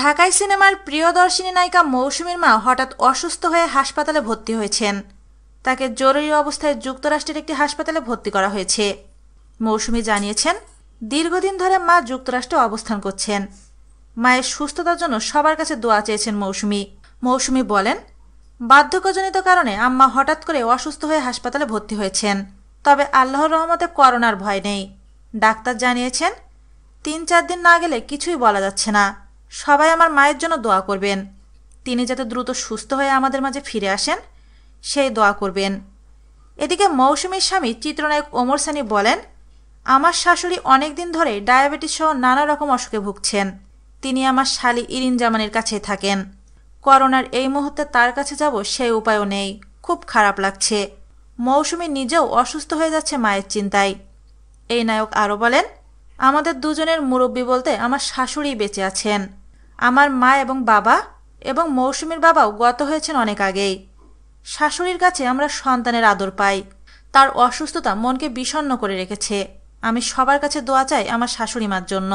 ঢাকায় সিনেমার প্রিয়দর্শিনী নায়িকা মৌসুমীর মা হঠাৎ অসুস্থ হয়ে হাসপাতালে ভর্তি হয়েছেন তাকে জরুরি অবস্থায় যুক্তরাষ্ট্রের একটি হাসপাতালে ভর্তি করা হয়েছে মৌসুমী জানিয়েছেন দীর্ঘদিন ধরে মা যুক্তরাষ্ট্রে অবস্থান করছেন মায়ের সুস্থতার জন্য সবার কাছে দোয়া চেয়েছেন মৌসুমী মৌসুমী বলেন বার্ধক্যজনিত কারণে আম্মা হঠাৎ করে অসুস্থ হয়ে হাসপাতালে ভর্তি হয়েছেন তবে আল্লাহর রহমতে করোনার ভয় নেই ডাক্তার জানিয়েছেন তিন চার দিন না গেলে কিছুই বলা যাচ্ছে না সবাই আমার মায়ের জন্য দোয়া করবেন তিনি যাতে দ্রুত সুস্থ হয়ে আমাদের মাঝে ফিরে আসেন সেই দোয়া করবেন এদিকে মৌসুমীর স্বামী চিত্রনায়ক ওমর সানি বলেন আমার শাশুড়ি অনেক দিন ধরে ডায়াবেটিস সহ নানা রকম অসুখে ভুগছেন তিনি আমার শালি ইরিন জামানের কাছে থাকেন করোনার এই মুহূর্তে তার কাছে যাব সেই উপায়ও নেই খুব খারাপ লাগছে মৌসুমী নিজেও অসুস্থ হয়ে যাচ্ছে মায়ের চিন্তায় এই নায়ক আরও বলেন আমাদের দুজনের মুরব্বী বলতে আমার শাশুড়ি বেঁচে আছেন আমার মা এবং বাবা এবং মৌসুমীর বাবাও গত হয়েছেন অনেক আগেই শাশুড়ির কাছে আমরা সন্তানের আদর পাই তার অসুস্থতা মনকে বিষণ্ণ করে রেখেছে আমি সবার কাছে দোয়া চাই আমার শাশুড়ি মার জন্য